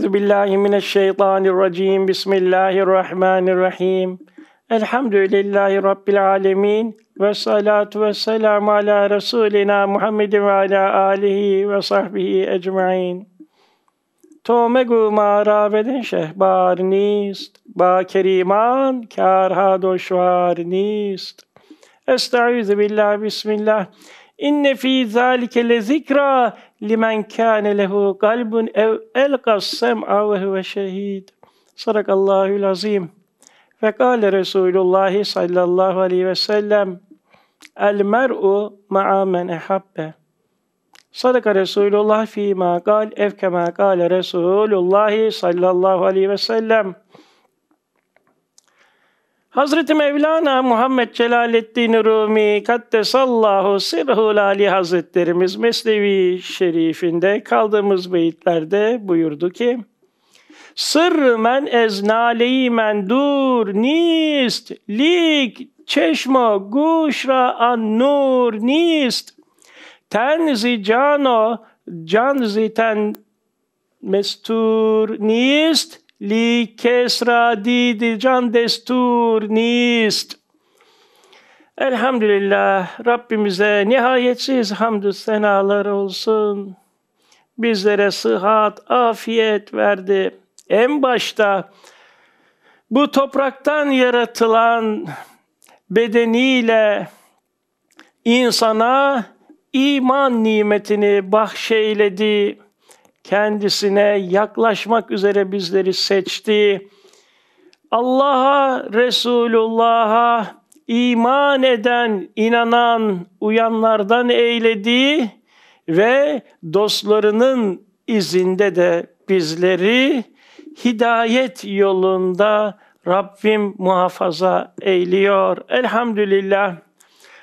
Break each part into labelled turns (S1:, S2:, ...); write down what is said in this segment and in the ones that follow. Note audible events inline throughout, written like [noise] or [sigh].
S1: Euzu billahi mineşşeytanirracim. Bismillahirrahmanirrahim. Elhamdülillahi rabbil alamin ve salatu ve selam ala resulina Muhammedin ve ala alihi ve sahbihi ecmaîn. تو مگو ما را بده شهبار نیست با کریمان کارها دشوار نیست استعوذ بالله بسم الله ان فی ذلک لذکرا limen kâne lehu galbun ev elkas sem'a ve huve şehid. Sadakallahül azim. Ve kâle Resulullah sallallahu aleyhi ve sellem El mer'u ma'a men ehabbe. Sadaka Resulullah fîmâ gal evkemâ kâle Resulullah sallallahu aleyhi ve sellem. Hazreti Mevlana Muhammed Celaleddin Rumi Kaddesallahu Sirhul Ali Hazretlerimiz Mesnevi Şerifinde kaldığımız beyitlerde buyurdu ki Sırrı men eznaleyi men dur nist lik çeşmo guşra an nur nist tenzi cano canzi ten mestur nist Li kesra didi can destur nist. Elhamdülillah Rabbimize nihayetsiz hamdü senalar olsun. Bizlere sıhhat, afiyet verdi. En başta bu topraktan yaratılan bedeniyle insana iman nimetini bahşeyledi kendisine yaklaşmak üzere bizleri seçti. Allah'a, Resulullah'a iman eden, inanan, uyanlardan eylediği ve dostlarının izinde de bizleri hidayet yolunda Rabbim muhafaza eyliyor. Elhamdülillah.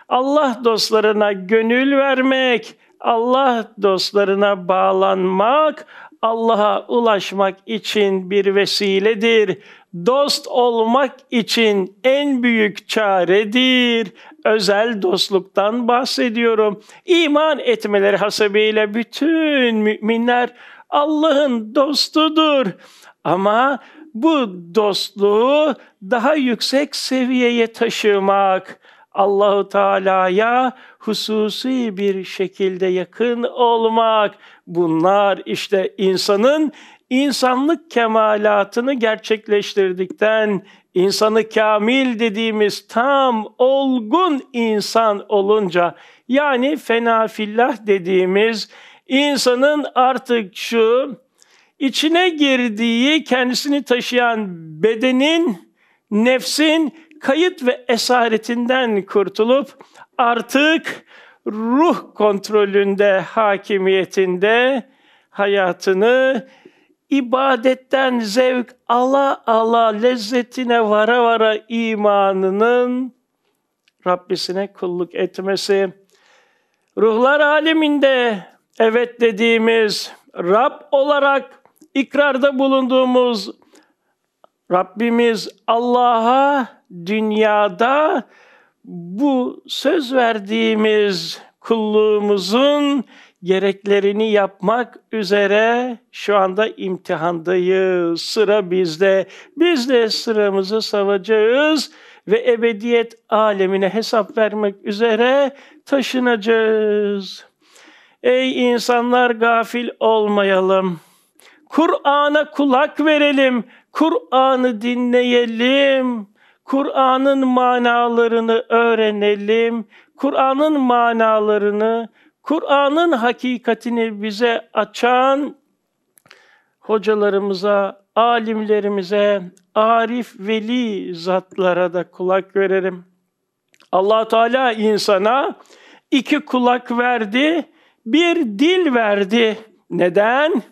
S1: Allah dostlarına gönül vermek, Allah dostlarına bağlanmak, Allah'a ulaşmak için bir vesiledir. Dost olmak için en büyük çaredir. Özel dostluktan bahsediyorum. İman etmeleri hasebiyle bütün müminler Allah'ın dostudur. Ama bu dostluğu daha yüksek seviyeye taşımak, Allahu Teala'ya hususi bir şekilde yakın olmak. Bunlar işte insanın insanlık kemalatını gerçekleştirdikten insanı kamil dediğimiz tam olgun insan olunca yani fenafillah dediğimiz insanın artık şu içine girdiği kendisini taşıyan bedenin, nefsin kayıt ve esaretinden kurtulup artık ruh kontrolünde, hakimiyetinde hayatını ibadetten zevk ala ala lezzetine vara vara imanının Rabbisine kulluk etmesi. Ruhlar aleminde evet dediğimiz Rab olarak ikrarda bulunduğumuz Rabbimiz Allah'a dünyada bu söz verdiğimiz kulluğumuzun gereklerini yapmak üzere şu anda imtihandayız. Sıra bizde. Biz de sıramızı savacağız ve ebediyet alemine hesap vermek üzere taşınacağız. Ey insanlar gafil olmayalım. Kur'an'a kulak verelim. Kur'an'ı dinleyelim. Kur'an'ın manalarını öğrenelim. Kur'an'ın manalarını, Kur'an'ın hakikatini bize açan hocalarımıza, alimlerimize, arif veli zatlara da kulak verelim. Allah Teala insana iki kulak verdi, bir dil verdi. Neden?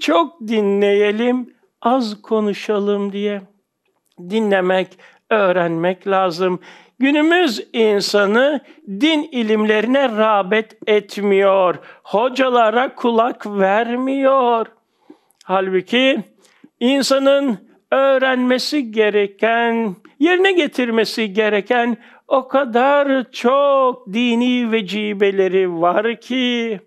S1: Çok dinleyelim, az konuşalım diye dinlemek, öğrenmek lazım. Günümüz insanı din ilimlerine rağbet etmiyor. Hocalara kulak vermiyor. Halbuki insanın öğrenmesi gereken, yerine getirmesi gereken o kadar çok dini vecibeleri var ki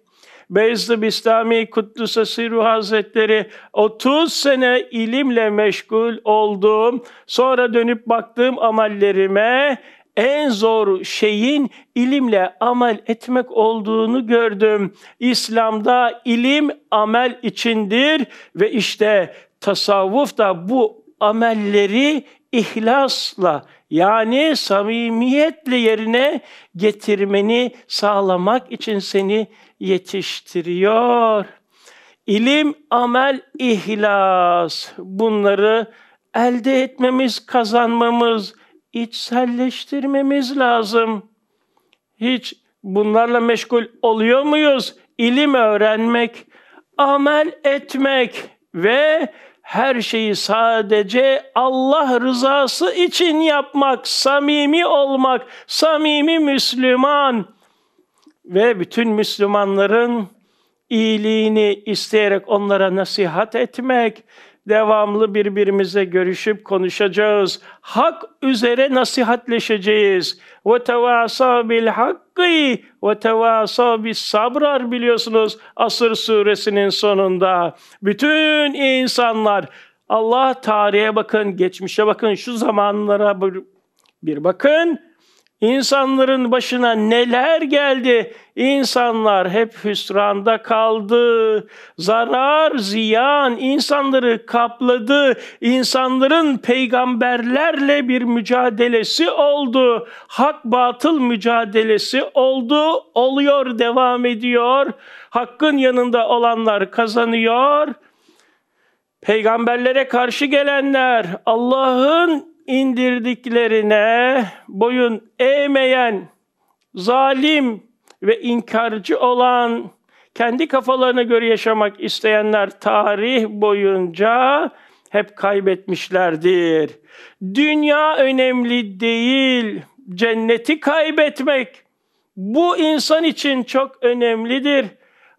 S1: Beyzlı Bistami Kuddüs'e Siru Hazretleri 30 sene ilimle meşgul oldum. Sonra dönüp baktığım amallerime en zor şeyin ilimle amel etmek olduğunu gördüm. İslam'da ilim amel içindir ve işte tasavvuf da bu amelleri ihlasla yani samimiyetle yerine getirmeni sağlamak için seni yetiştiriyor. İlim, amel, ihlas bunları elde etmemiz, kazanmamız, içselleştirmemiz lazım. Hiç bunlarla meşgul oluyor muyuz? İlim öğrenmek, amel etmek ve her şeyi sadece Allah rızası için yapmak, samimi olmak, samimi Müslüman, ve bütün Müslümanların iyiliğini isteyerek onlara nasihat etmek, devamlı birbirimize görüşüp konuşacağız. Hak üzere nasihatleşeceğiz. Ve tevasa bil hakkı ve tevasa bis sabrar biliyorsunuz Asır suresinin sonunda. Bütün insanlar Allah tarihe bakın, geçmişe bakın, şu zamanlara bir bakın İnsanların başına neler geldi? İnsanlar hep hüsranda kaldı. Zarar, ziyan insanları kapladı. İnsanların peygamberlerle bir mücadelesi oldu. Hak batıl mücadelesi oldu. Oluyor, devam ediyor. Hakkın yanında olanlar kazanıyor. Peygamberlere karşı gelenler Allah'ın indirdiklerine boyun eğmeyen, zalim ve inkarcı olan, kendi kafalarına göre yaşamak isteyenler tarih boyunca hep kaybetmişlerdir. Dünya önemli değil, cenneti kaybetmek bu insan için çok önemlidir.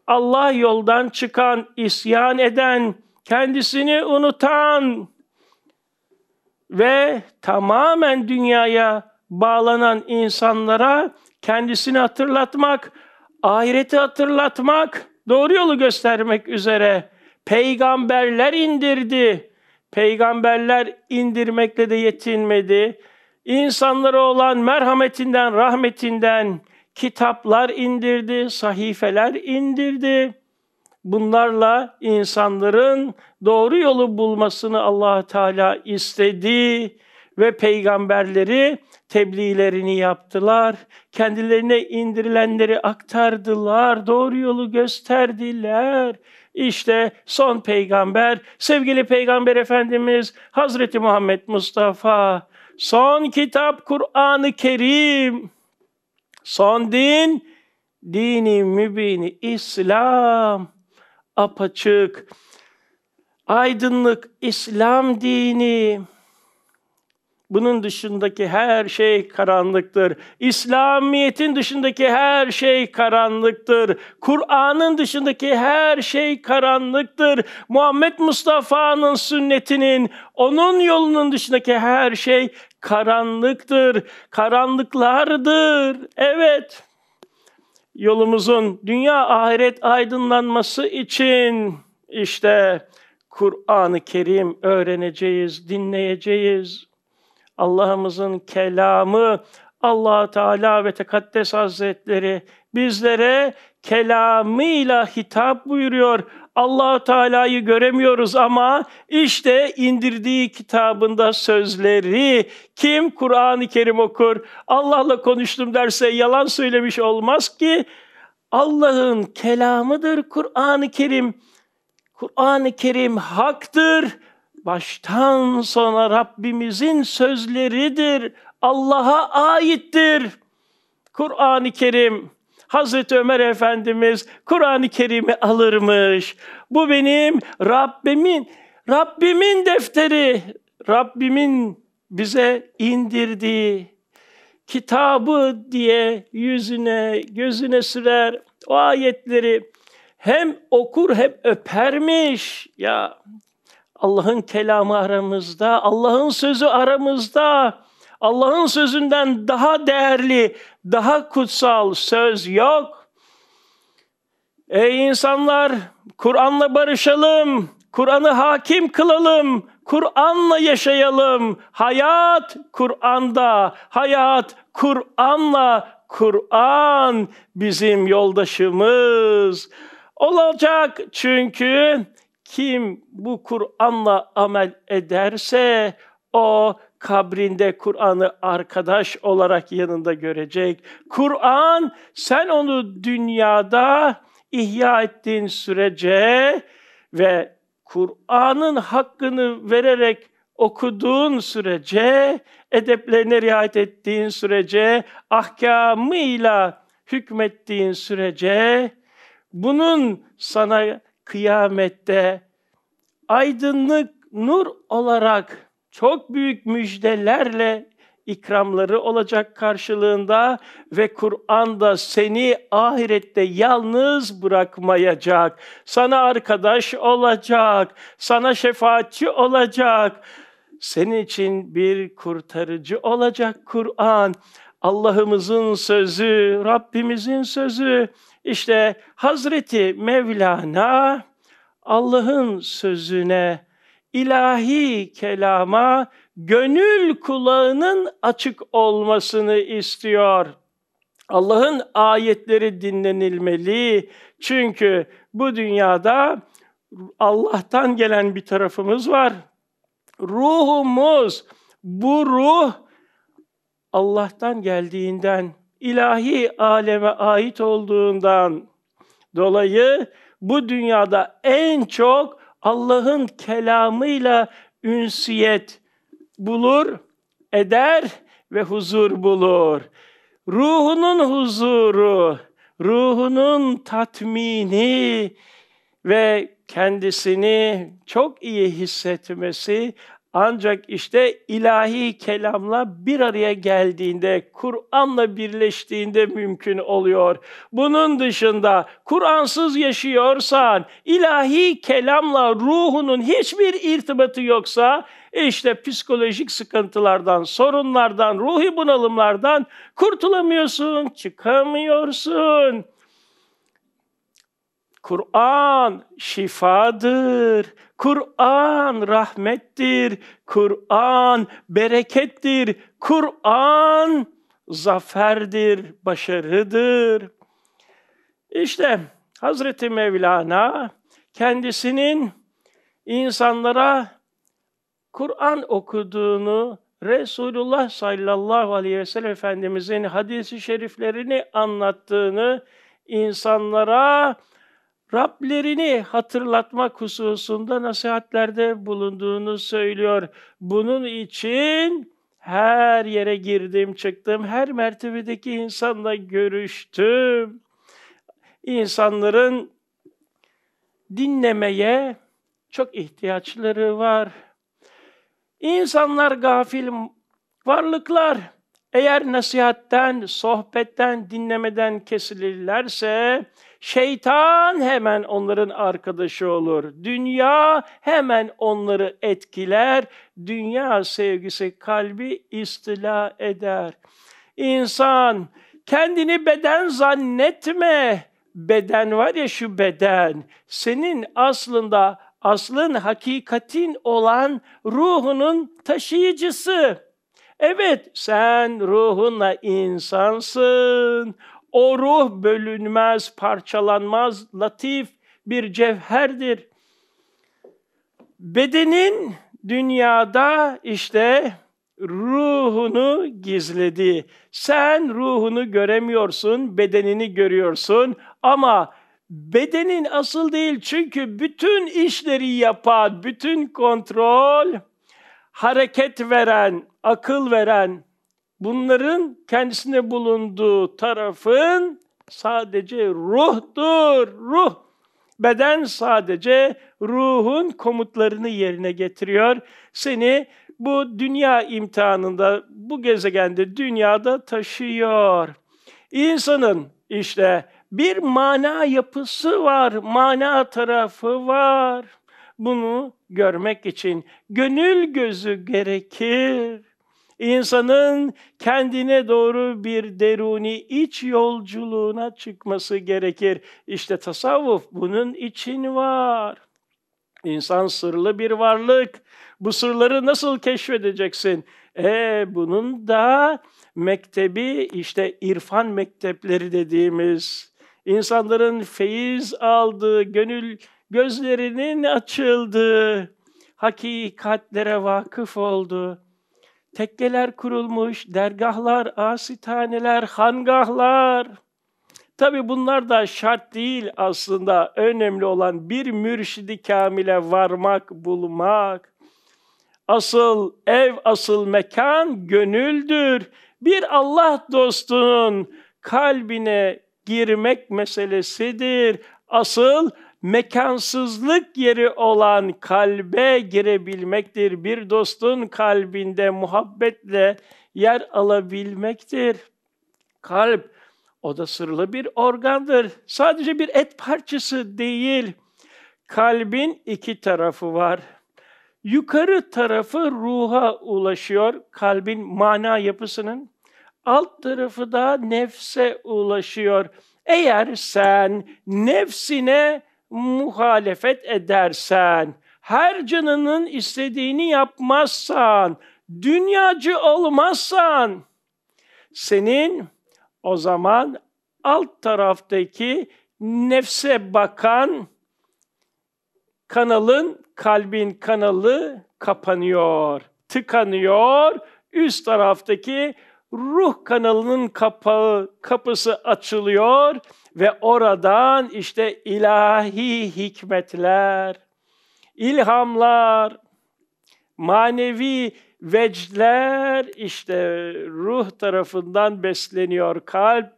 S1: Allah yoldan çıkan, isyan eden, kendisini unutan, ve tamamen dünyaya bağlanan insanlara kendisini hatırlatmak, ahireti hatırlatmak, doğru yolu göstermek üzere peygamberler indirdi. Peygamberler indirmekle de yetinmedi. İnsanlara olan merhametinden, rahmetinden kitaplar indirdi, sahifeler indirdi bunlarla insanların doğru yolu bulmasını allah Teala istedi ve peygamberleri tebliğlerini yaptılar. Kendilerine indirilenleri aktardılar, doğru yolu gösterdiler. İşte son peygamber, sevgili peygamber efendimiz Hazreti Muhammed Mustafa. Son kitap Kur'an-ı Kerim. Son din dini mübini İslam apaçık, aydınlık İslam dini. Bunun dışındaki her şey karanlıktır. İslamiyetin dışındaki her şey karanlıktır. Kur'an'ın dışındaki her şey karanlıktır. Muhammed Mustafa'nın sünnetinin, onun yolunun dışındaki her şey karanlıktır. Karanlıklardır. Evet yolumuzun dünya ahiret aydınlanması için işte Kur'an-ı Kerim öğreneceğiz, dinleyeceğiz. Allah'ımızın kelamı allah Teala ve Tekaddes Hazretleri bizlere kelamıyla hitap buyuruyor allah Teala'yı göremiyoruz ama işte indirdiği kitabında sözleri kim Kur'an-ı Kerim okur, Allah'la konuştum derse yalan söylemiş olmaz ki Allah'ın kelamıdır Kur'an-ı Kerim. Kur'an-ı Kerim haktır. Baştan sona Rabbimizin sözleridir. Allah'a aittir. Kur'an-ı Kerim Hazreti Ömer Efendimiz Kur'an-ı Kerim'i alırmış. Bu benim Rabbimin, Rabbimin defteri, Rabbimin bize indirdiği kitabı diye yüzüne, gözüne sürer o ayetleri hem okur hem öpermiş. Ya Allah'ın kelamı aramızda, Allah'ın sözü aramızda. Allah'ın sözünden daha değerli, daha kutsal söz yok. Ey insanlar, Kur'an'la barışalım, Kur'an'ı hakim kılalım, Kur'an'la yaşayalım. Hayat Kur'an'da, hayat Kur'an'la, Kur'an bizim yoldaşımız olacak. Çünkü kim bu Kur'an'la amel ederse o kabrinde Kur'an'ı arkadaş olarak yanında görecek. Kur'an sen onu dünyada ihya ettiğin sürece ve Kur'an'ın hakkını vererek okuduğun sürece, edeplerine riayet ettiğin sürece, ahkamıyla hükmettiğin sürece, bunun sana kıyamette aydınlık nur olarak çok büyük müjdelerle ikramları olacak karşılığında ve Kur'an da seni ahirette yalnız bırakmayacak. Sana arkadaş olacak, sana şefaatçi olacak. Senin için bir kurtarıcı olacak Kur'an. Allah'ımızın sözü, Rabbimizin sözü. İşte Hazreti Mevlana Allah'ın sözüne ilahi kelama gönül kulağının açık olmasını istiyor. Allah'ın ayetleri dinlenilmeli. Çünkü bu dünyada Allah'tan gelen bir tarafımız var. Ruhumuz, bu ruh Allah'tan geldiğinden, ilahi aleme ait olduğundan dolayı bu dünyada en çok Allah'ın kelamıyla ünsiyet bulur, eder ve huzur bulur. Ruhunun huzuru, ruhunun tatmini ve kendisini çok iyi hissetmesi ancak işte ilahi kelamla bir araya geldiğinde, Kur'an'la birleştiğinde mümkün oluyor. Bunun dışında Kur'ansız yaşıyorsan, ilahi kelamla ruhunun hiçbir irtibatı yoksa, işte psikolojik sıkıntılardan, sorunlardan, ruhi bunalımlardan kurtulamıyorsun, çıkamıyorsun.'' Kur'an şifadır. Kur'an rahmettir. Kur'an berekettir. Kur'an zaferdir, başarıdır. İşte Hazreti Mevlana kendisinin insanlara Kur'an okuduğunu, Resulullah sallallahu aleyhi ve sellem Efendimizin hadisi şeriflerini anlattığını, insanlara Rablerini hatırlatmak hususunda nasihatlerde bulunduğunu söylüyor. Bunun için her yere girdim, çıktım, her mertebedeki insanla görüştüm. İnsanların dinlemeye çok ihtiyaçları var. İnsanlar gafil varlıklar. Eğer nasihatten, sohbetten, dinlemeden kesilirlerse Şeytan hemen onların arkadaşı olur. Dünya hemen onları etkiler. Dünya sevgisi kalbi istila eder. İnsan kendini beden zannetme. Beden var ya şu beden. Senin aslında aslın hakikatin olan ruhunun taşıyıcısı. Evet sen ruhunla insansın. O ruh bölünmez, parçalanmaz, latif bir cevherdir. Bedenin dünyada işte ruhunu gizledi. Sen ruhunu göremiyorsun, bedenini görüyorsun ama bedenin asıl değil çünkü bütün işleri yapan, bütün kontrol, hareket veren, akıl veren, bunların kendisinde bulunduğu tarafın sadece ruhtur, ruh. Beden sadece ruhun komutlarını yerine getiriyor. Seni bu dünya imtihanında, bu gezegende, dünyada taşıyor. İnsanın işte bir mana yapısı var, mana tarafı var. Bunu görmek için gönül gözü gerekir. İnsanın kendine doğru bir deruni iç yolculuğuna çıkması gerekir. İşte tasavvuf bunun için var. İnsan sırlı bir varlık. Bu sırları nasıl keşfedeceksin? E bunun da mektebi işte irfan mektepleri dediğimiz insanların feyiz aldığı, gönül gözlerinin açıldığı, hakikatlere vakıf olduğu tekkeler kurulmuş, dergahlar, asitaneler, hangahlar. Tabi bunlar da şart değil aslında. Önemli olan bir mürşidi kamile varmak, bulmak. Asıl ev, asıl mekan gönüldür. Bir Allah dostunun kalbine girmek meselesidir. Asıl mekansızlık yeri olan kalbe girebilmektir. Bir dostun kalbinde muhabbetle yer alabilmektir. Kalp, o da sırlı bir organdır. Sadece bir et parçası değil. Kalbin iki tarafı var. Yukarı tarafı ruha ulaşıyor, kalbin mana yapısının. Alt tarafı da nefse ulaşıyor. Eğer sen nefsine muhalefet edersen, her canının istediğini yapmazsan, dünyacı olmazsan, senin o zaman alt taraftaki nefse bakan kanalın, kalbin kanalı kapanıyor, tıkanıyor. Üst taraftaki ruh kanalının kapağı, kapısı açılıyor ve oradan işte ilahi hikmetler, ilhamlar, manevi vecdler işte ruh tarafından besleniyor. Kalp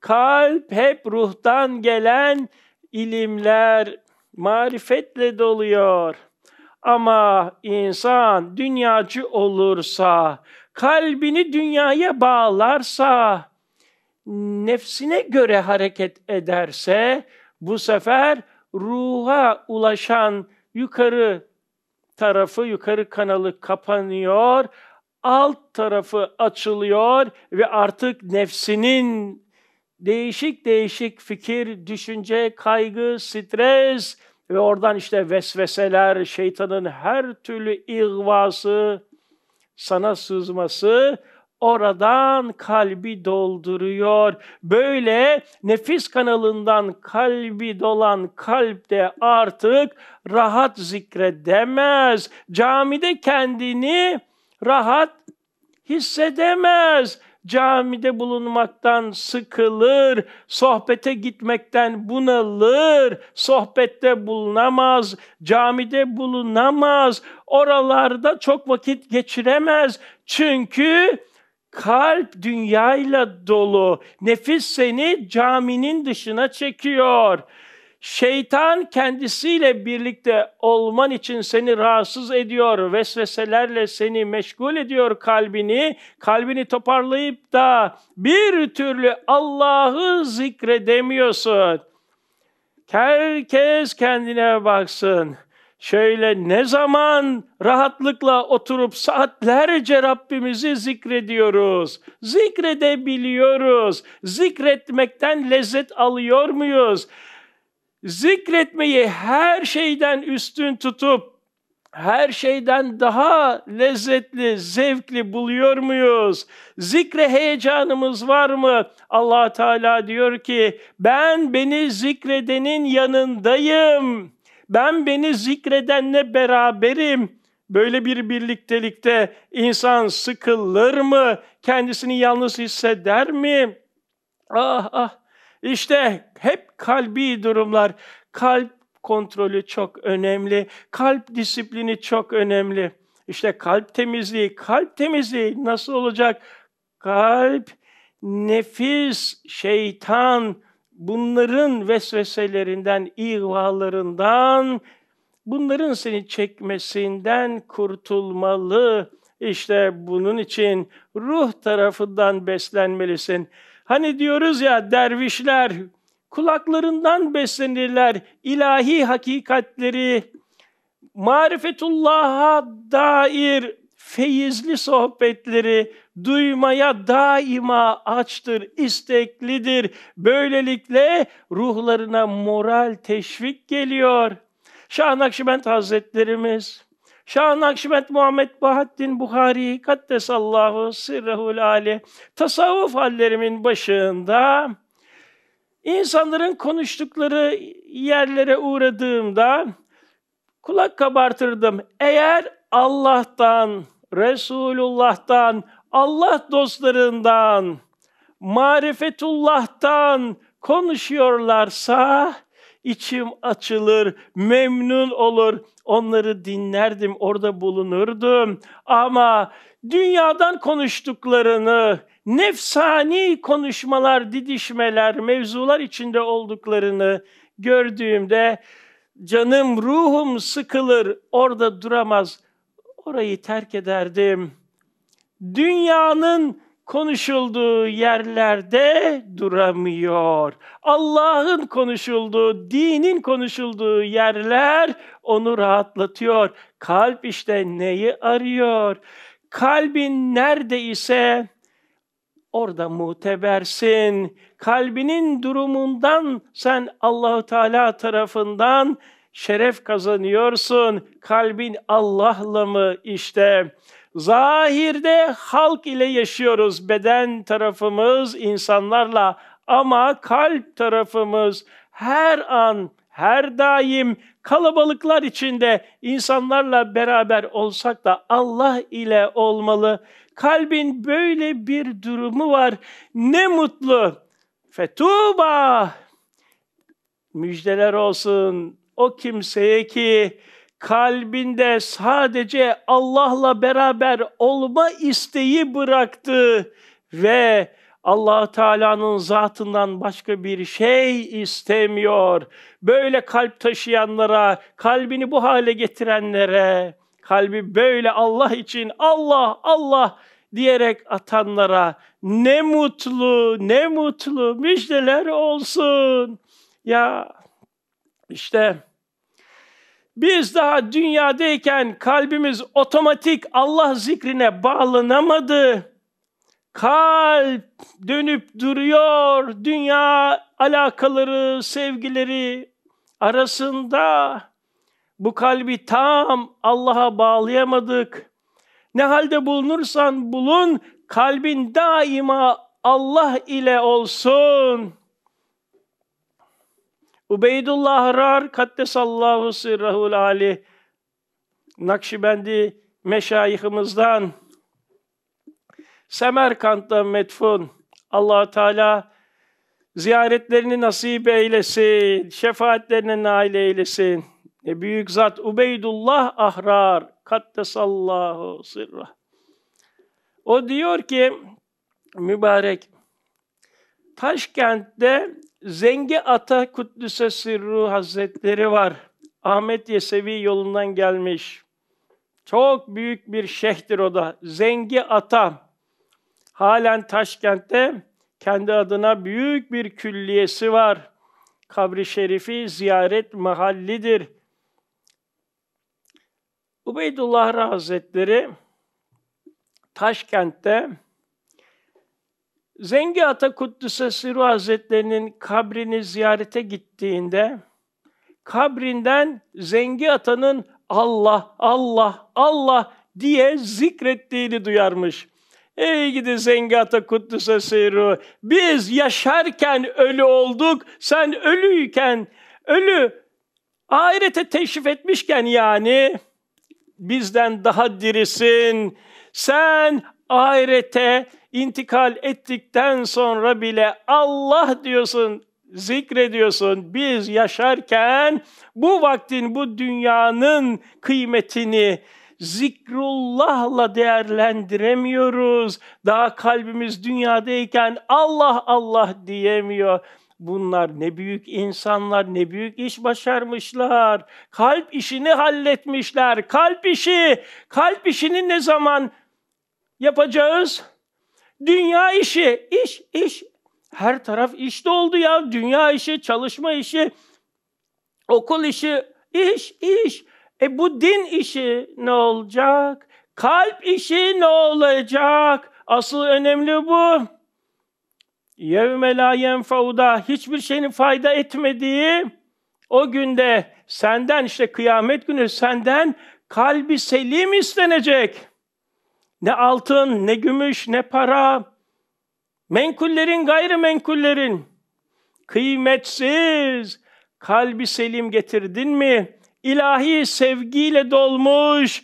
S1: kalp hep ruhtan gelen ilimler, marifetle doluyor. Ama insan dünyacı olursa kalbini dünyaya bağlarsa, nefsine göre hareket ederse bu sefer ruha ulaşan yukarı tarafı, yukarı kanalı kapanıyor, alt tarafı açılıyor ve artık nefsinin değişik değişik fikir, düşünce, kaygı, stres ve oradan işte vesveseler, şeytanın her türlü ihvası, sana sızması oradan kalbi dolduruyor. Böyle nefis kanalından kalbi dolan kalp de artık rahat zikredemez. Camide kendini rahat hissedemez camide bulunmaktan sıkılır, sohbete gitmekten bunalır, sohbette bulunamaz, camide bulunamaz, oralarda çok vakit geçiremez. Çünkü kalp dünyayla dolu. Nefis seni caminin dışına çekiyor. Şeytan kendisiyle birlikte olman için seni rahatsız ediyor. Vesveselerle seni meşgul ediyor kalbini. Kalbini toparlayıp da bir türlü Allah'ı zikredemiyorsun. Herkes kendine baksın. Şöyle ne zaman rahatlıkla oturup saatlerce Rabbimizi zikrediyoruz. Zikredebiliyoruz. Zikretmekten lezzet alıyor muyuz? zikretmeyi her şeyden üstün tutup her şeyden daha lezzetli, zevkli buluyor muyuz? Zikre heyecanımız var mı? Allah Teala diyor ki: "Ben beni zikredenin yanındayım. Ben beni zikredenle beraberim." Böyle bir birliktelikte insan sıkılır mı? Kendisini yalnız hisseder mi? Ah ah işte hep kalbi durumlar, kalp kontrolü çok önemli, kalp disiplini çok önemli. İşte kalp temizliği, kalp temizliği nasıl olacak? Kalp, nefis, şeytan, bunların vesveselerinden, ihvalarından, bunların seni çekmesinden kurtulmalı. İşte bunun için ruh tarafından beslenmelisin. Hani diyoruz ya dervişler kulaklarından beslenirler. ilahi hakikatleri, marifetullah'a dair feyizli sohbetleri duymaya daima açtır, isteklidir. Böylelikle ruhlarına moral teşvik geliyor. Şah Nakşibend Hazretlerimiz, Şah Nakşibend Muhammed Bahattin Buhari Kaddesallahu sırrahul ale tasavvuf hallerimin başında İnsanların konuştukları yerlere uğradığımda kulak kabartırdım. Eğer Allah'tan, Resulullah'tan, Allah dostlarından, marifetullah'tan konuşuyorlarsa içim açılır, memnun olur. Onları dinlerdim, orada bulunurdum. Ama dünyadan konuştuklarını, nefsani konuşmalar, didişmeler, mevzular içinde olduklarını gördüğümde canım, ruhum sıkılır, orada duramaz, orayı terk ederdim. Dünyanın konuşulduğu yerlerde duramıyor. Allah'ın konuşulduğu, dinin konuşulduğu yerler onu rahatlatıyor. Kalp işte neyi arıyor? Kalbin nerede ise? orada muhtebersin, Kalbinin durumundan sen Allahu Teala tarafından şeref kazanıyorsun. Kalbin Allah'la mı işte? Zahirde halk ile yaşıyoruz. Beden tarafımız insanlarla ama kalp tarafımız her an, her daim kalabalıklar içinde insanlarla beraber olsak da Allah ile olmalı. Kalbin böyle bir durumu var. Ne mutlu. Fetuba. Müjdeler olsun o kimseye ki kalbinde sadece Allah'la beraber olma isteği bıraktı ve allah Teala'nın zatından başka bir şey istemiyor. Böyle kalp taşıyanlara, kalbini bu hale getirenlere kalbi böyle Allah için Allah Allah diyerek atanlara ne mutlu ne mutlu müjdeler olsun. Ya işte biz daha dünyadayken kalbimiz otomatik Allah zikrine bağlanamadı. Kalp dönüp duruyor dünya alakaları, sevgileri arasında bu kalbi tam Allah'a bağlayamadık. Ne halde bulunursan bulun, kalbin daima Allah ile olsun. Ubeydullah Rar Kaddesallahu Sirrahul Ali Nakşibendi meşayihimizden Semerkant'ta metfun allah Teala ziyaretlerini nasip eylesin, şefaatlerine nail eylesin. Ne büyük zat Ubeydullah Ahrar Kattesallahu sırra. O diyor ki mübarek Taşkent'te Zengi Ata Kuddüse Sirru Hazretleri var. Ahmet Yesevi yolundan gelmiş. Çok büyük bir şeyhtir o da. Zengi Ata. Halen Taşkent'te kendi adına büyük bir külliyesi var. Kabri şerifi ziyaret mahallidir. Ubeydullah Hazretleri Taşkent'te Zengi Ata Kuddüs'e Siru Hazretlerinin kabrini ziyarete gittiğinde kabrinden Zengi Ata'nın Allah, Allah, Allah diye zikrettiğini duyarmış. Ey gidi Zengi Ata Kuddüs'e seyru. Biz yaşarken ölü olduk. Sen ölüyken, ölü ahirete teşrif etmişken yani bizden daha dirisin. Sen ahirete intikal ettikten sonra bile Allah diyorsun, zikrediyorsun. Biz yaşarken bu vaktin, bu dünyanın kıymetini zikrullahla değerlendiremiyoruz. Daha kalbimiz dünyadayken Allah Allah diyemiyor. Bunlar ne büyük insanlar, ne büyük iş başarmışlar. Kalp işini halletmişler. Kalp işi, kalp işini ne zaman yapacağız? Dünya işi, iş, iş. Her taraf işte oldu ya. Dünya işi, çalışma işi, okul işi, iş, iş. E bu din işi ne olacak? Kalp işi ne olacak? Asıl önemli bu yevme la yenfauda hiçbir şeyin fayda etmediği o günde senden işte kıyamet günü senden kalbi selim istenecek. Ne altın, ne gümüş, ne para, menkullerin gayrimenkullerin kıymetsiz kalbi selim getirdin mi? İlahi sevgiyle dolmuş,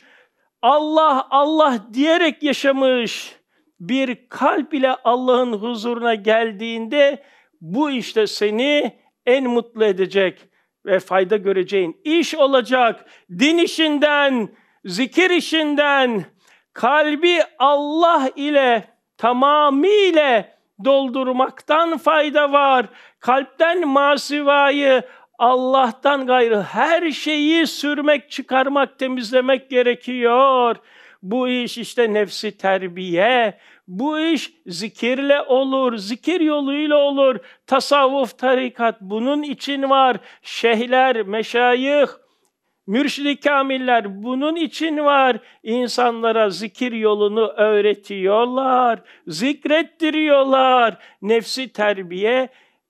S1: Allah Allah diyerek yaşamış bir kalp ile Allah'ın huzuruna geldiğinde bu işte seni en mutlu edecek ve fayda göreceğin iş olacak. Din işinden, zikir işinden, kalbi Allah ile tamamıyla doldurmaktan fayda var. Kalpten masivayı, Allah'tan gayrı her şeyi sürmek, çıkarmak, temizlemek gerekiyor.'' bu iş işte nefsi terbiye, bu iş zikirle olur, zikir yoluyla olur. Tasavvuf, tarikat bunun için var. Şeyhler, meşayih, mürşidi kamiller bunun için var. İnsanlara zikir yolunu öğretiyorlar, zikrettiriyorlar, nefsi terbiye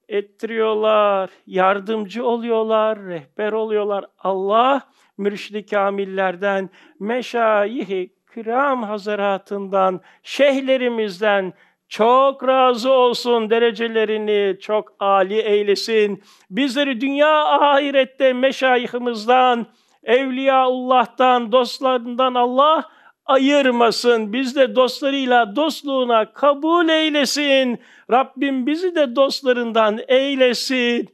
S1: ettiriyorlar, yardımcı oluyorlar, rehber oluyorlar. Allah mürşidi kamillerden meşayihi kiram hazaratından, şeyhlerimizden çok razı olsun, derecelerini çok âli eylesin. Bizleri dünya ahirette meşayihimizden, Evliyaullah'tan, dostlarından Allah ayırmasın. Biz de dostlarıyla dostluğuna kabul eylesin. Rabbim bizi de dostlarından eylesin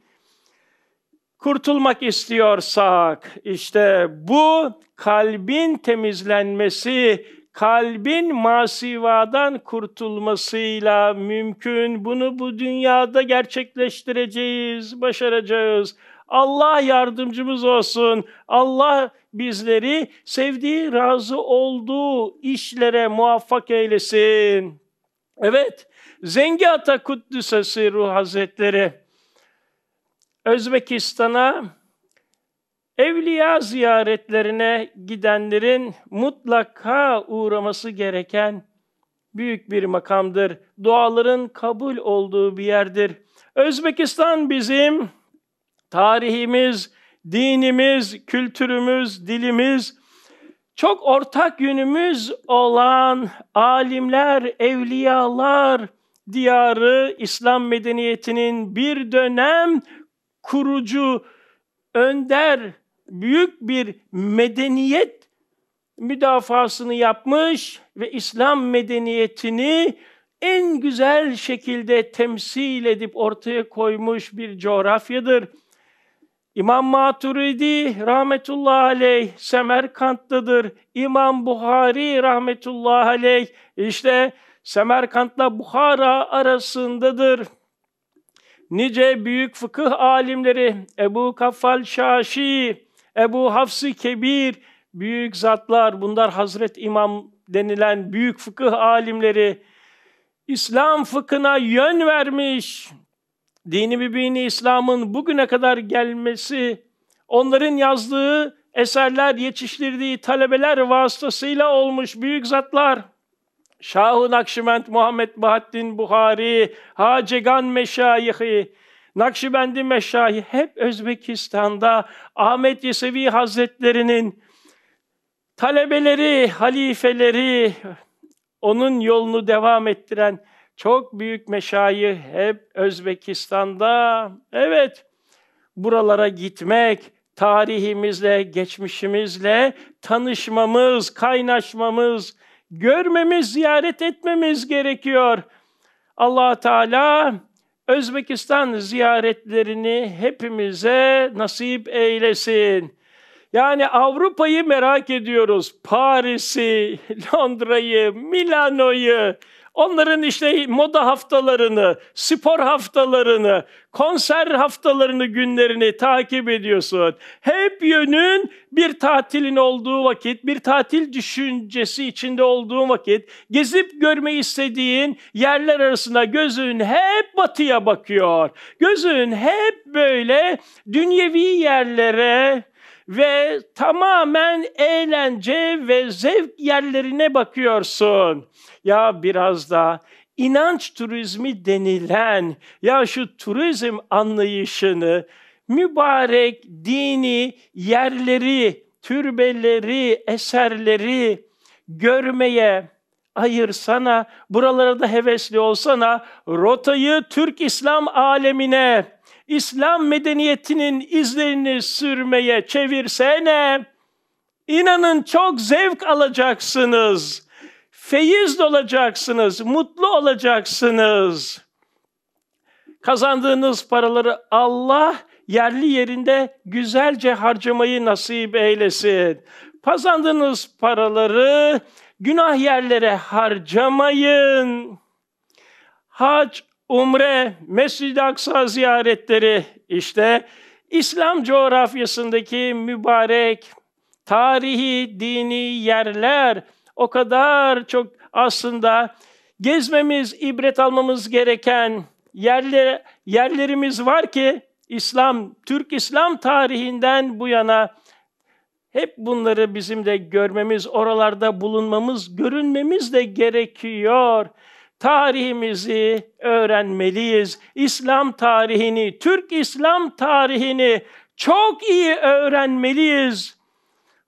S1: kurtulmak istiyorsak işte bu kalbin temizlenmesi, kalbin masivadan kurtulmasıyla mümkün. Bunu bu dünyada gerçekleştireceğiz, başaracağız. Allah yardımcımız olsun. Allah bizleri sevdiği, razı olduğu işlere muvaffak eylesin. Evet, Zengi Ata Kuddüsesi Ruh Hazretleri Özbekistan'a evliya ziyaretlerine gidenlerin mutlaka uğraması gereken büyük bir makamdır. Duaların kabul olduğu bir yerdir. Özbekistan bizim tarihimiz, dinimiz, kültürümüz, dilimiz, çok ortak yönümüz olan alimler, evliyalar diyarı İslam medeniyetinin bir dönem kurucu, önder, büyük bir medeniyet müdafasını yapmış ve İslam medeniyetini en güzel şekilde temsil edip ortaya koymuş bir coğrafyadır. İmam Maturidi rahmetullahi aleyh Semerkant'tadır. İmam Buhari rahmetullahi aleyh işte Semerkant'la Buhara arasındadır nice büyük fıkıh alimleri Ebu Kaffal Şaşi, Ebu hafs Kebir, büyük zatlar, bunlar Hazret İmam denilen büyük fıkıh alimleri, İslam fıkhına yön vermiş, dini mübini İslam'ın bugüne kadar gelmesi, onların yazdığı eserler, yetiştirdiği talebeler vasıtasıyla olmuş büyük zatlar. Şahı Nakşibend Muhammed Bahattin Buhari, Hacegan Meşayihi, Nakşibendi Meşayi hep Özbekistan'da Ahmet Yesevi Hazretleri'nin talebeleri, halifeleri, onun yolunu devam ettiren çok büyük meşayi hep Özbekistan'da. Evet, buralara gitmek, tarihimizle, geçmişimizle tanışmamız, kaynaşmamız, görmemiz, ziyaret etmemiz gerekiyor. allah Teala Özbekistan ziyaretlerini hepimize nasip eylesin. Yani Avrupa'yı merak ediyoruz. Paris'i, [laughs] Londra'yı, Milano'yı. Onların işte moda haftalarını, spor haftalarını, konser haftalarını, günlerini takip ediyorsun. Hep yönün bir tatilin olduğu vakit, bir tatil düşüncesi içinde olduğun vakit, gezip görme istediğin yerler arasında gözün hep batıya bakıyor. Gözün hep böyle dünyevi yerlere, ve tamamen eğlence ve zevk yerlerine bakıyorsun. Ya biraz da inanç turizmi denilen ya şu turizm anlayışını mübarek dini yerleri, türbeleri, eserleri görmeye ayırsana, buralara da hevesli olsana, rotayı Türk İslam alemine İslam medeniyetinin izlerini sürmeye çevirsene, inanın çok zevk alacaksınız, feyiz dolacaksınız, mutlu olacaksınız. Kazandığınız paraları Allah yerli yerinde güzelce harcamayı nasip eylesin. Kazandığınız paraları günah yerlere harcamayın. Hac, umre, Mescid-i Aksa ziyaretleri işte İslam coğrafyasındaki mübarek tarihi, dini yerler o kadar çok aslında gezmemiz, ibret almamız gereken yerler, yerlerimiz var ki İslam, Türk İslam tarihinden bu yana hep bunları bizim de görmemiz, oralarda bulunmamız, görünmemiz de gerekiyor. Tarihimizi öğrenmeliyiz. İslam tarihini, Türk İslam tarihini çok iyi öğrenmeliyiz.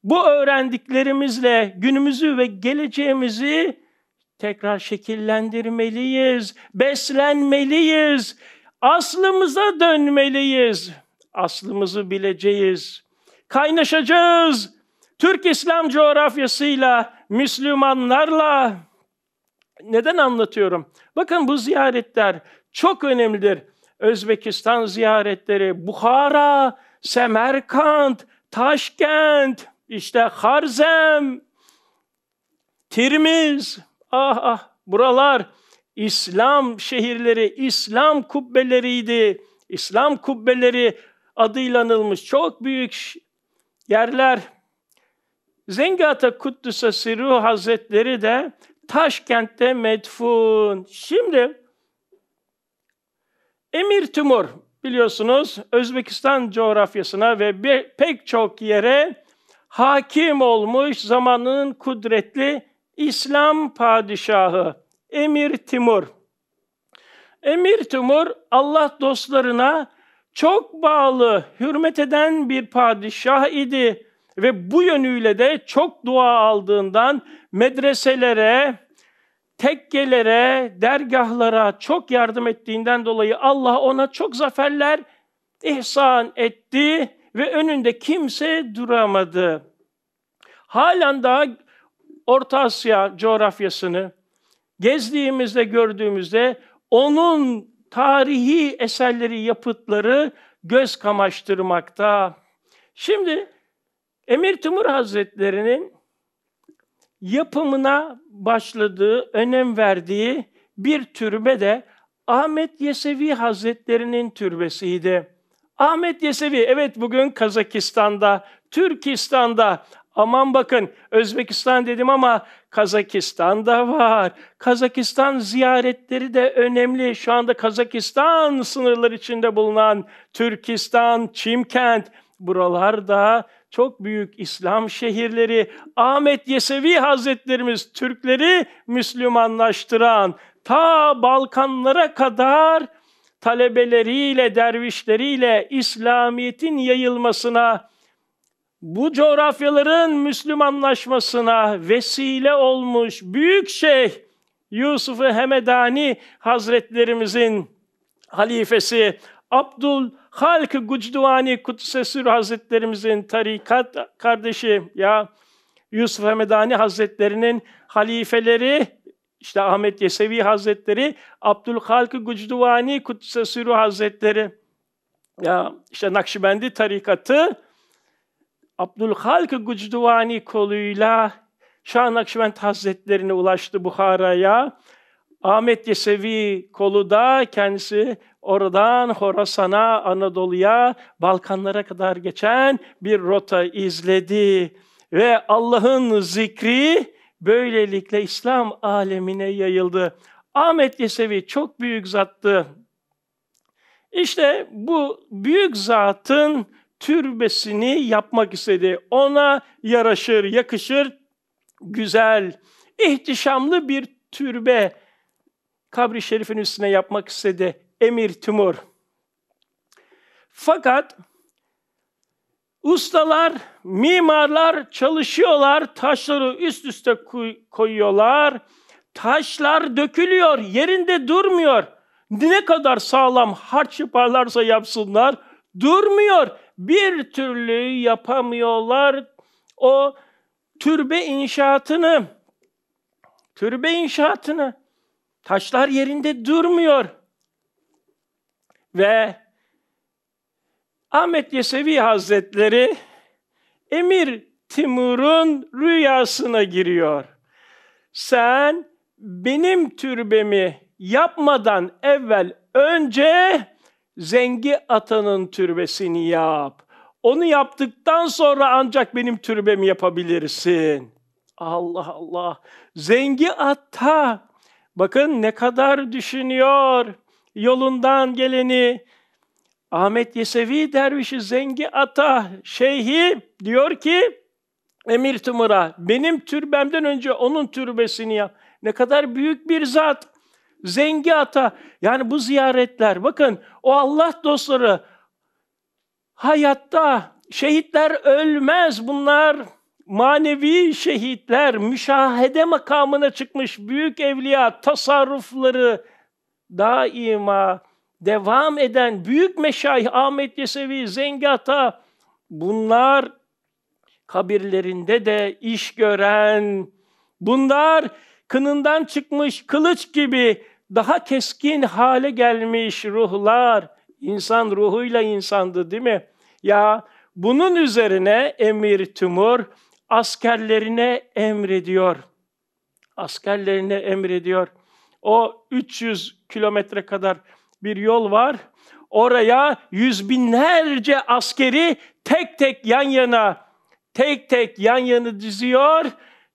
S1: Bu öğrendiklerimizle günümüzü ve geleceğimizi tekrar şekillendirmeliyiz, beslenmeliyiz, aslımıza dönmeliyiz. Aslımızı bileceğiz. Kaynaşacağız. Türk İslam coğrafyasıyla, Müslümanlarla neden anlatıyorum? Bakın bu ziyaretler çok önemlidir. Özbekistan ziyaretleri, Bukhara, Semerkant, Taşkent, işte Harzem, Tirmiz, ah ah buralar İslam şehirleri, İslam kubbeleriydi. İslam kubbeleri adıyla anılmış çok büyük yerler. Zengata Kuddüs'e Siru Hazretleri de Taşkent'te medfun. Şimdi Emir Timur biliyorsunuz Özbekistan coğrafyasına ve pek çok yere hakim olmuş zamanının kudretli İslam padişahı Emir Timur. Emir Timur Allah dostlarına çok bağlı, hürmet eden bir padişah idi ve bu yönüyle de çok dua aldığından medreselere, tekkelere, dergahlara çok yardım ettiğinden dolayı Allah ona çok zaferler ihsan etti ve önünde kimse duramadı. Halen daha Orta Asya coğrafyasını gezdiğimizde gördüğümüzde onun tarihi eserleri, yapıtları göz kamaştırmakta. Şimdi Emir Timur Hazretleri'nin yapımına başladığı, önem verdiği bir türbe de Ahmet Yesevi Hazretleri'nin türbesiydi. Ahmet Yesevi, evet bugün Kazakistan'da, Türkistan'da, aman bakın Özbekistan dedim ama Kazakistan'da var. Kazakistan ziyaretleri de önemli. Şu anda Kazakistan sınırları içinde bulunan Türkistan, Çimkent, buralarda çok büyük İslam şehirleri Ahmet Yesevi Hazretlerimiz Türkleri Müslümanlaştıran ta Balkanlara kadar talebeleriyle, dervişleriyle İslamiyet'in yayılmasına, bu coğrafyaların Müslümanlaşmasına vesile olmuş büyük Şey Yusuf-ı Hemedani Hazretlerimizin halifesi Abdul Halk Gucduani Kutsesür Hazretlerimizin tarikat kardeşi ya Yusuf Hemedani Hazretlerinin halifeleri işte Ahmet Yesevi Hazretleri, Abdul Abdülhalk Gucduani Kutsesürü Hazretleri ya işte Nakşibendi tarikatı Abdul Abdülhalk Gucduani koluyla Şah Nakşibend Hazretlerine ulaştı Buhara'ya. Ahmet Yesevi koluda kendisi oradan Horasan'a, Anadolu'ya, Balkanlara kadar geçen bir rota izledi. Ve Allah'ın zikri böylelikle İslam alemine yayıldı. Ahmet Yesevi çok büyük zattı. İşte bu büyük zatın türbesini yapmak istedi. Ona yaraşır, yakışır, güzel, ihtişamlı bir türbe kabri şerifin üstüne yapmak istedi Emir Timur. Fakat ustalar, mimarlar çalışıyorlar, taşları üst üste koyuyorlar. Taşlar dökülüyor, yerinde durmuyor. Ne kadar sağlam harç yaparlarsa yapsınlar, durmuyor. Bir türlü yapamıyorlar o türbe inşaatını. Türbe inşaatını. Taşlar yerinde durmuyor. Ve Ahmet Yesevi Hazretleri Emir Timur'un rüyasına giriyor. Sen benim türbemi yapmadan evvel önce Zengi Atan'ın türbesini yap. Onu yaptıktan sonra ancak benim türbemi yapabilirsin. Allah Allah. Zengi Ata Bakın ne kadar düşünüyor yolundan geleni. Ahmet Yesevi dervişi Zengi Ata Şeyhi diyor ki Emir Tımır'a benim türbemden önce onun türbesini yap. Ne kadar büyük bir zat. Zengi Ata yani bu ziyaretler bakın o Allah dostları hayatta şehitler ölmez bunlar manevi şehitler, müşahede makamına çıkmış büyük evliya tasarrufları daima devam eden büyük meşayih Ahmet Yesevi, Zengata bunlar kabirlerinde de iş gören, bunlar kınından çıkmış kılıç gibi daha keskin hale gelmiş ruhlar. insan ruhuyla insandı değil mi? Ya bunun üzerine Emir Tümur askerlerine emrediyor. Askerlerine emrediyor. O 300 kilometre kadar bir yol var. Oraya yüz binlerce askeri tek tek yan yana, tek tek yan yana diziyor.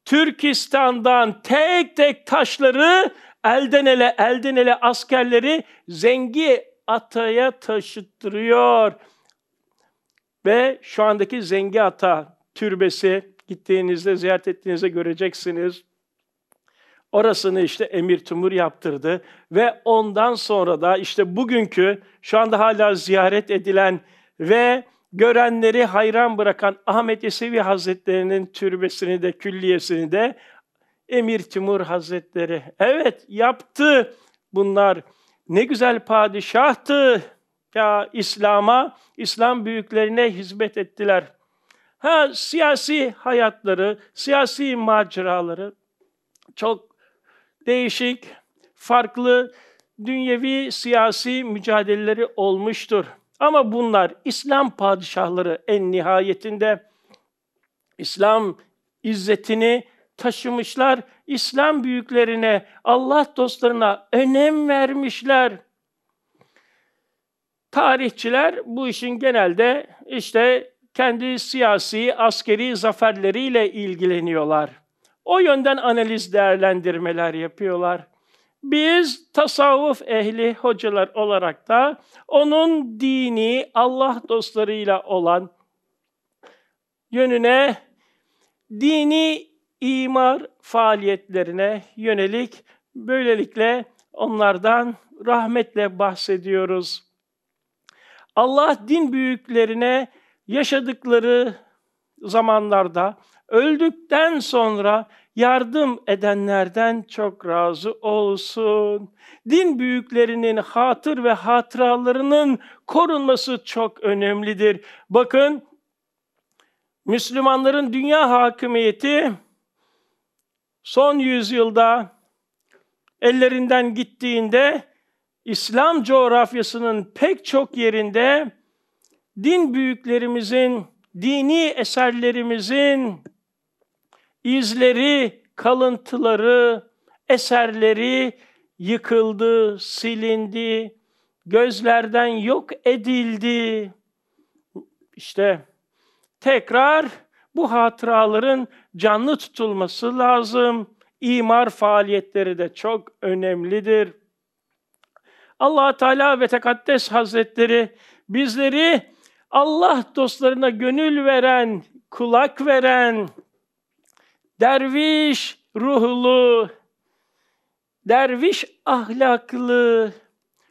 S1: Türkistan'dan tek tek taşları elden ele, elden ele askerleri Zengi Ata'ya taşıttırıyor. Ve şu andaki Zengi Ata türbesi, Gittiğinizde, ziyaret ettiğinizde göreceksiniz. Orasını işte Emir Tümür yaptırdı ve ondan sonra da işte bugünkü şu anda hala ziyaret edilen ve görenleri hayran bırakan Ahmet Yesevi Hazretleri'nin türbesini de külliyesini de Emir Timur Hazretleri evet yaptı bunlar. Ne güzel padişahtı ya İslam'a, İslam büyüklerine hizmet ettiler.'' Ha siyasi hayatları, siyasi maceraları çok değişik, farklı dünyevi siyasi mücadeleleri olmuştur. Ama bunlar İslam padişahları en nihayetinde İslam izzetini taşımışlar, İslam büyüklerine, Allah dostlarına önem vermişler. Tarihçiler bu işin genelde işte kendi siyasi, askeri zaferleriyle ilgileniyorlar. O yönden analiz değerlendirmeler yapıyorlar. Biz tasavvuf ehli hocalar olarak da onun dini Allah dostlarıyla olan yönüne dini imar faaliyetlerine yönelik böylelikle onlardan rahmetle bahsediyoruz. Allah din büyüklerine yaşadıkları zamanlarda öldükten sonra yardım edenlerden çok razı olsun. Din büyüklerinin hatır ve hatıralarının korunması çok önemlidir. Bakın Müslümanların dünya hakimiyeti son yüzyılda ellerinden gittiğinde İslam coğrafyasının pek çok yerinde din büyüklerimizin, dini eserlerimizin izleri, kalıntıları, eserleri yıkıldı, silindi, gözlerden yok edildi. İşte tekrar bu hatıraların canlı tutulması lazım. İmar faaliyetleri de çok önemlidir. allah Teala ve Tekaddes Hazretleri bizleri Allah dostlarına gönül veren, kulak veren, derviş ruhlu, derviş ahlaklı,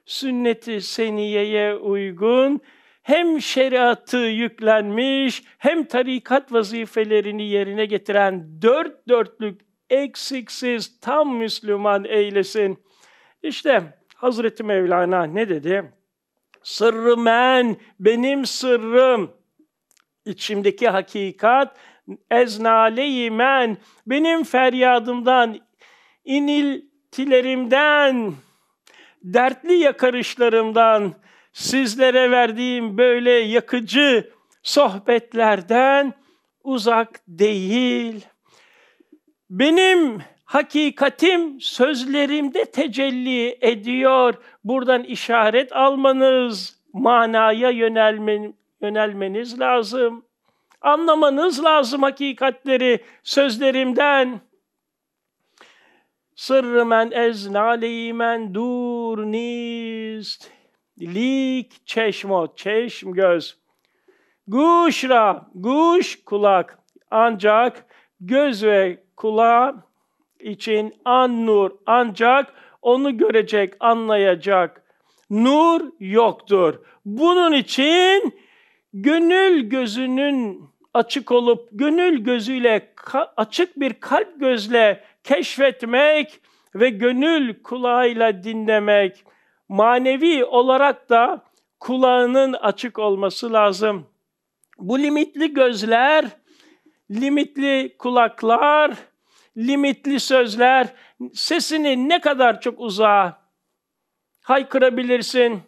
S1: sünneti seniyeye uygun, hem şeriatı yüklenmiş, hem tarikat vazifelerini yerine getiren dört dörtlük eksiksiz tam Müslüman eylesin. İşte Hazreti Mevlana ne dedi? Sırrı men, benim sırrım. içimdeki hakikat eznaleyi men, benim feryadımdan, iniltilerimden, dertli yakarışlarımdan, sizlere verdiğim böyle yakıcı sohbetlerden uzak değil. Benim hakikatim sözlerimde tecelli ediyor. Buradan işaret almanız, manaya yönelmen, yönelmeniz lazım. Anlamanız lazım hakikatleri sözlerimden. Sırrı men eznaleyi dur nist. Lik çeşmo, çeşm göz. Guşra, guş kulak. Ancak göz ve kulağa için an nur ancak onu görecek, anlayacak nur yoktur. Bunun için gönül gözünün açık olup gönül gözüyle açık bir kalp gözle keşfetmek ve gönül kulağıyla dinlemek manevi olarak da kulağının açık olması lazım. Bu limitli gözler, limitli kulaklar, limitli sözler, sesini ne kadar çok uzağa haykırabilirsin,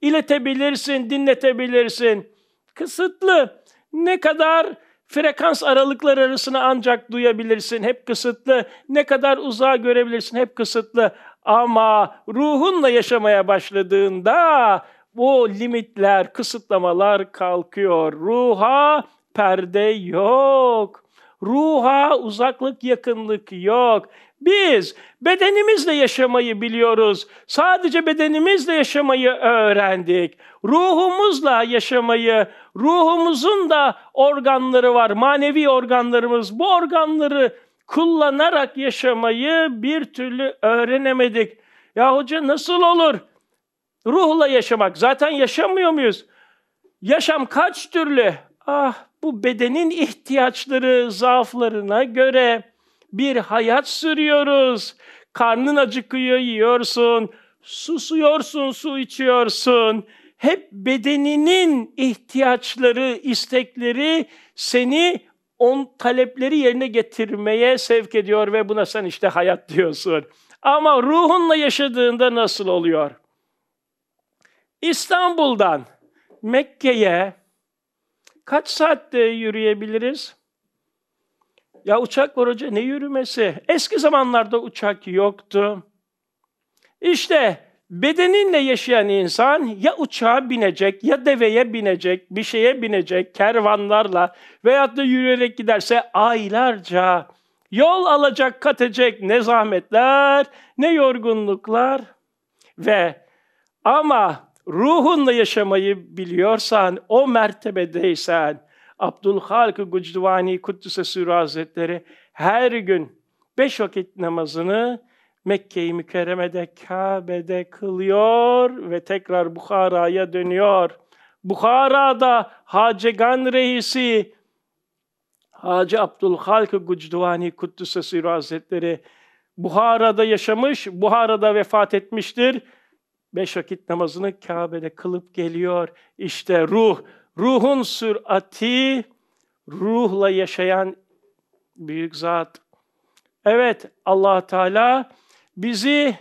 S1: iletebilirsin, dinletebilirsin. Kısıtlı ne kadar frekans aralıkları arasına ancak duyabilirsin, hep kısıtlı. Ne kadar uzağa görebilirsin, hep kısıtlı. Ama ruhunla yaşamaya başladığında bu limitler, kısıtlamalar kalkıyor. Ruha perde yok. Ruha uzaklık, yakınlık yok. Biz bedenimizle yaşamayı biliyoruz. Sadece bedenimizle yaşamayı öğrendik. Ruhumuzla yaşamayı, ruhumuzun da organları var, manevi organlarımız. Bu organları kullanarak yaşamayı bir türlü öğrenemedik. Ya hoca nasıl olur? Ruhla yaşamak. Zaten yaşamıyor muyuz? Yaşam kaç türlü? Ah bu bedenin ihtiyaçları, zaaflarına göre bir hayat sürüyoruz. Karnın acıkıyor, yiyorsun. Susuyorsun, su içiyorsun. Hep bedeninin ihtiyaçları, istekleri seni on talepleri yerine getirmeye sevk ediyor ve buna sen işte hayat diyorsun. Ama ruhunla yaşadığında nasıl oluyor? İstanbul'dan Mekke'ye Kaç saatte yürüyebiliriz? Ya uçak var hoca ne yürümesi? Eski zamanlarda uçak yoktu. İşte bedeninle yaşayan insan ya uçağa binecek, ya deveye binecek, bir şeye binecek, kervanlarla veyahut da yürüyerek giderse aylarca yol alacak, katacak ne zahmetler, ne yorgunluklar ve ama ruhunla yaşamayı biliyorsan, o mertebedeysen, Abdülhalk-ı Gucduvani Kuddüs'e Sürü Hazretleri her gün beş vakit namazını Mekke-i Mükerreme'de, Kabe'de kılıyor ve tekrar Bukhara'ya dönüyor. Bukhara'da Hacegan reisi Hacı Abdülhalk-ı Gucduvani Kuddüs'e Sürü Hazretleri Buhara'da yaşamış, Buhara'da vefat etmiştir beş vakit namazını Kabe'de kılıp geliyor. İşte ruh, ruhun sürati, ruhla yaşayan büyük zat. Evet, allah Teala bizi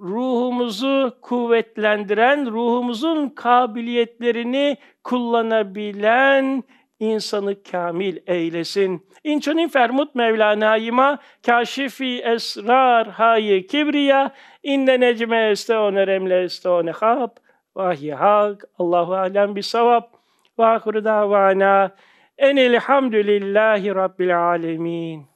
S1: ruhumuzu kuvvetlendiren, ruhumuzun kabiliyetlerini kullanabilen, insanı kamil eylesin. İnçonin fermut Mevlana'yıma kaşifi esrar hayi kibriya inne necme esteone oneremle esteone hab vahyi hak Allahu alem bi savap ve ahir davana enilhamdülillahi rabbil alemin.